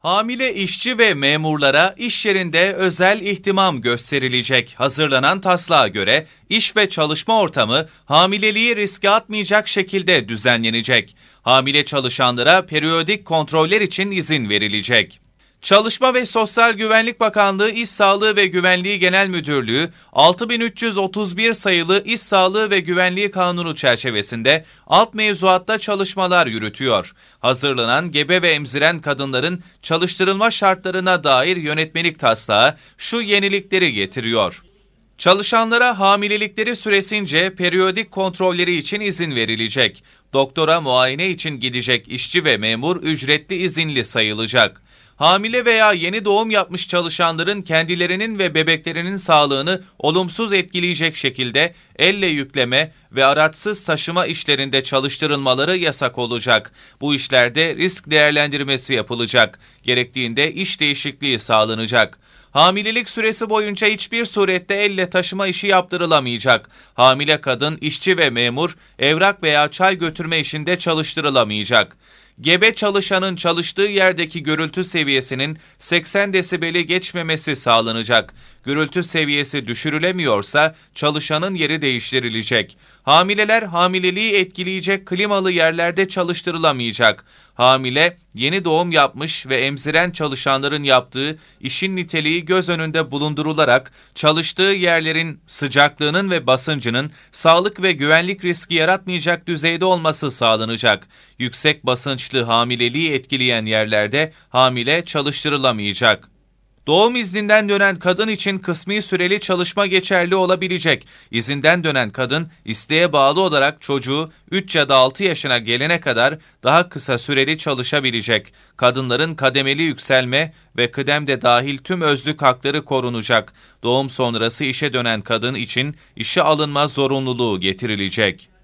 Hamile işçi ve memurlara iş yerinde özel ihtimam gösterilecek. Hazırlanan taslağa göre iş ve çalışma ortamı hamileliği riske atmayacak şekilde düzenlenecek. Hamile çalışanlara periyodik kontroller için izin verilecek. Çalışma ve Sosyal Güvenlik Bakanlığı İş Sağlığı ve Güvenliği Genel Müdürlüğü 6331 sayılı İş Sağlığı ve Güvenliği Kanunu çerçevesinde alt mevzuatta çalışmalar yürütüyor. Hazırlanan gebe ve emziren kadınların çalıştırılma şartlarına dair yönetmelik taslağı şu yenilikleri getiriyor. Çalışanlara hamilelikleri süresince periyodik kontrolleri için izin verilecek. Doktora muayene için gidecek işçi ve memur ücretli izinli sayılacak hamile veya yeni doğum yapmış çalışanların kendilerinin ve bebeklerinin sağlığını olumsuz etkileyecek şekilde elle yükleme ve araçsız taşıma işlerinde çalıştırılmaları yasak olacak. Bu işlerde risk değerlendirmesi yapılacak. Gerektiğinde iş değişikliği sağlanacak. Hamilelik süresi boyunca hiçbir surette elle taşıma işi yaptırılamayacak. Hamile kadın, işçi ve memur evrak veya çay götürme işinde çalıştırılamayacak gebe çalışanın çalıştığı yerdeki gürültü seviyesinin 80 desibeli geçmemesi sağlanacak. Gürültü seviyesi düşürülemiyorsa çalışanın yeri değiştirilecek. Hamileler hamileliği etkileyecek klimalı yerlerde çalıştırılamayacak. Hamile, yeni doğum yapmış ve emziren çalışanların yaptığı işin niteliği göz önünde bulundurularak çalıştığı yerlerin sıcaklığının ve basıncının sağlık ve güvenlik riski yaratmayacak düzeyde olması sağlanacak. Yüksek basınç yaşlı hamileliği etkileyen yerlerde hamile çalıştırılamayacak. Doğum izninden dönen kadın için kısmi süreli çalışma geçerli olabilecek. İzinden dönen kadın isteğe bağlı olarak çocuğu 3 ya da 6 yaşına gelene kadar daha kısa süreli çalışabilecek. Kadınların kademeli yükselme ve kıdem dahil tüm özlük hakları korunacak. Doğum sonrası işe dönen kadın için işe alınma zorunluluğu getirilecek.